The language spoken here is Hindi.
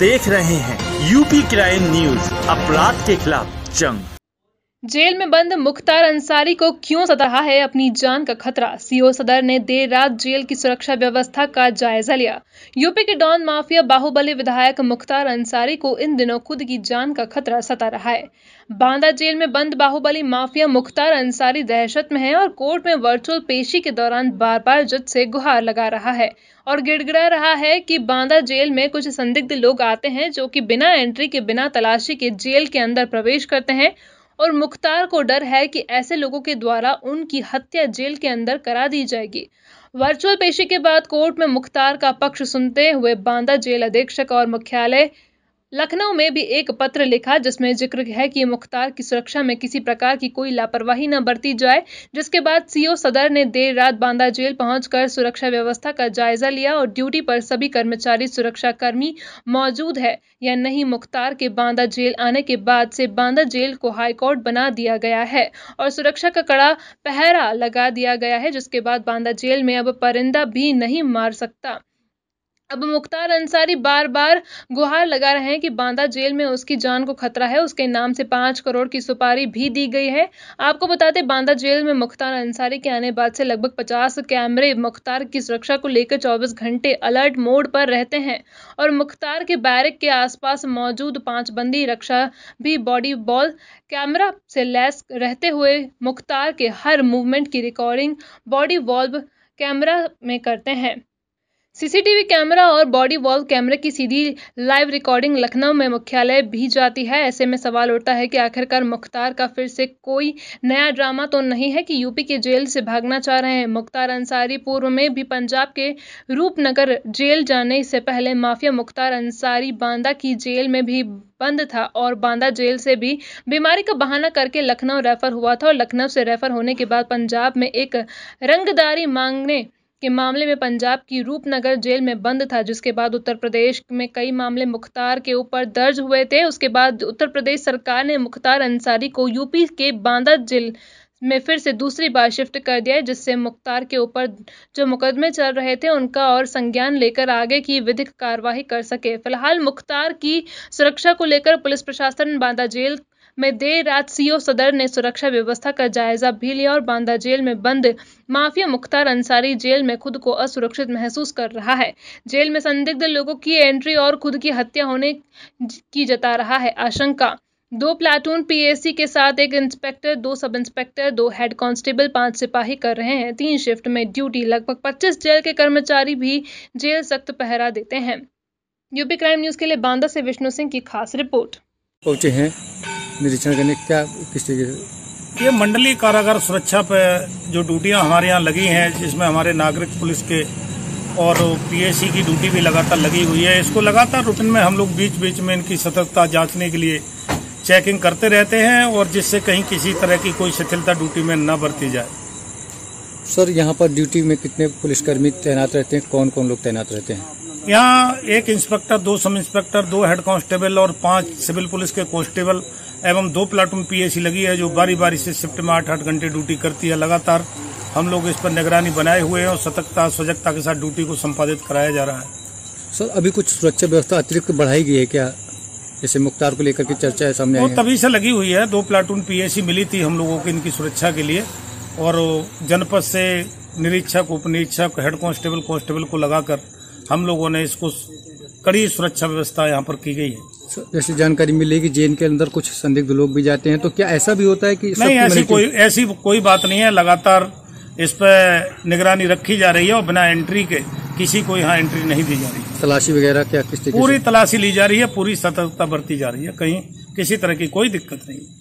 देख रहे हैं यूपी क्राइम न्यूज अपराध के खिलाफ जंग जेल में बंद मुख्तार अंसारी को क्यों सता रहा है अपनी जान का खतरा सीओ सदर ने देर रात जेल की सुरक्षा व्यवस्था का जायजा लिया यूपी के डॉन माफिया बाहुबली विधायक मुख्तार अंसारी को इन दिनों खुद की जान का खतरा सता रहा है बांदा जेल में बंद बाहुबली माफिया मुख्तार अंसारी दहशत में है और कोर्ट में वर्चुअल पेशी के दौरान बार बार जज से गुहार लगा रहा है और गिड़गिड़ा रहा है कि बांदा जेल में कुछ संदिग्ध लोग आते हैं जो कि बिना एंट्री के बिना तलाशी के जेल के अंदर प्रवेश करते हैं और मुख्तार को डर है कि ऐसे लोगों के द्वारा उनकी हत्या जेल के अंदर करा दी जाएगी वर्चुअल पेशी के बाद कोर्ट में मुख्तार का पक्ष सुनते हुए बांदा जेल अधीक्षक और मुख्यालय लखनऊ में भी एक पत्र लिखा जिसमें जिक्र है कि मुख्तार की सुरक्षा में किसी प्रकार की कोई लापरवाही न बरती जाए जिसके बाद सीओ सदर ने देर रात बांदा जेल पहुंचकर सुरक्षा व्यवस्था का जायजा लिया और ड्यूटी पर सभी कर्मचारी सुरक्षा कर्मी मौजूद है या नहीं मुख्तार के बांदा जेल आने के बाद से बांदा जेल को हाईकोर्ट बना दिया गया है और सुरक्षा का कड़ा पहरा लगा दिया गया है जिसके बाद बांदा जेल में अब परिंदा भी नहीं मार सकता अब मुख्तार अंसारी बार बार गुहार लगा रहे हैं कि बांदा जेल में उसकी जान को खतरा है उसके नाम से पाँच करोड़ की सुपारी भी दी गई है आपको बताते बांदा जेल में मुख्तार अंसारी के आने बाद से लगभग पचास कैमरे मुख्तार की सुरक्षा को लेकर चौबीस घंटे अलर्ट मोड पर रहते हैं और मुख्तार के बैरक के आसपास मौजूद पाँच बंदी रक्षा भी बॉडी बॉल कैमरा से लैस रहते हुए मुख्तार के हर मूवमेंट की रिकॉर्डिंग बॉडी वॉल्व कैमरा में करते हैं सीसीटीवी कैमरा और बॉडी वॉल कैमरे की सीधी लाइव रिकॉर्डिंग लखनऊ में मुख्यालय भी जाती है ऐसे में सवाल उठता है कि आखिरकार मुख्तार का फिर से कोई नया ड्रामा तो नहीं है कि यूपी के जेल से भागना चाह रहे हैं मुख्तार अंसारी पूर्व में भी पंजाब के रूपनगर जेल जाने से पहले माफिया मुख्तार अंसारी बांदा की जेल में भी बंद था और बांदा जेल से भी बीमारी का बहाना करके लखनऊ रेफर हुआ था और लखनऊ से रेफर होने के बाद पंजाब में एक रंगदारी मांगने के मामले में पंजाब की रूपनगर जेल में बंद था जिसके बाद उत्तर प्रदेश में कई मामले मुख्तार के ऊपर दर्ज हुए थे उसके बाद उत्तर प्रदेश सरकार ने मुख्तार अंसारी को यूपी के बांदा जेल में फिर से दूसरी बार शिफ्ट कर दिया जिससे मुख्तार के ऊपर जो मुकदमे चल रहे थे उनका और संज्ञान लेकर आगे की विधिक कार्यवाही कर सके फिलहाल मुख्तार की सुरक्षा को लेकर पुलिस प्रशासन बांदा जेल में देर रात सीओ सदर ने सुरक्षा व्यवस्था का जायजा भी लिया और बांदा जेल में बंद माफिया मुख्तार अंसारी जेल में खुद को असुरक्षित महसूस कर रहा है जेल में संदिग्ध लोगों की एंट्री और खुद की हत्या होने की जता रहा है आशंका दो प्लाटून पीएसी के साथ एक इंस्पेक्टर दो सब इंस्पेक्टर दो हेड कांस्टेबल पांच सिपाही कर रहे हैं तीन शिफ्ट में ड्यूटी लगभग 25 जेल के कर्मचारी भी जेल सख्त पहरा देते हैं यूपी क्राइम न्यूज के लिए बांदा से विष्णु सिंह की खास रिपोर्ट पहुंचे हैं निरीक्षण करने क्या किस तरीके से ये मंडली कारागार सुरक्षा पे जो ड्यूटियां हमारे यहाँ लगी हैं जिसमें हमारे नागरिक पुलिस के और पीएसी की ड्यूटी भी लगातार लगी हुई है इसको लगातार रूटीन में हम लोग बीच बीच में इनकी सतर्कता जांचने के लिए चेकिंग करते रहते हैं और जिससे कहीं किसी तरह की कोई शिथिलता ड्यूटी में न बरती जाए सर यहाँ पर ड्यूटी में कितने पुलिसकर्मी तैनात रहते हैं कौन कौन लोग तैनात रहते हैं यहाँ एक इंस्पेक्टर दो सब इंस्पेक्टर दो हेड कांस्टेबल और पांच सिविल पुलिस के कांस्टेबल एवं दो प्लाटून पीएसी लगी है जो बारी बारी से शिफ्ट में आठ आठ घंटे ड्यूटी करती है लगातार हम लोग इस पर निगरानी बनाए हुए हैं और सतर्कता सजगता के साथ ड्यूटी को संपादित कराया जा रहा है सर अभी कुछ सुरक्षा व्यवस्था अतिरिक्त बढ़ाई गई है क्या जैसे मुख्तार को लेकर के चर्चा है सामने वो तभी से लगी हुई है दो प्लाटून पीएसी मिली थी हम लोगों को इनकी सुरक्षा के लिए और जनपद से निरीक्षक उप निरीक्षक हेड कांस्टेबल कांस्टेबल को लगाकर हम लोगों ने इसको कड़ी सुरक्षा व्यवस्था यहाँ पर की गई है जैसे जानकारी मिली कि जेल के अंदर कुछ संदिग्ध लोग भी जाते हैं तो क्या ऐसा भी होता है कि नहीं ऐसी कोई ऐसी कोई बात नहीं है लगातार इस पर निगरानी रखी जा रही है और बिना एंट्री के किसी को यहाँ एंट्री नहीं दी जा रही तलाशी वगैरह क्या किस पूरी तलाशी ली जा रही है पूरी सतर्कता बरती जा रही है कहीं किसी तरह की कोई दिक्कत नहीं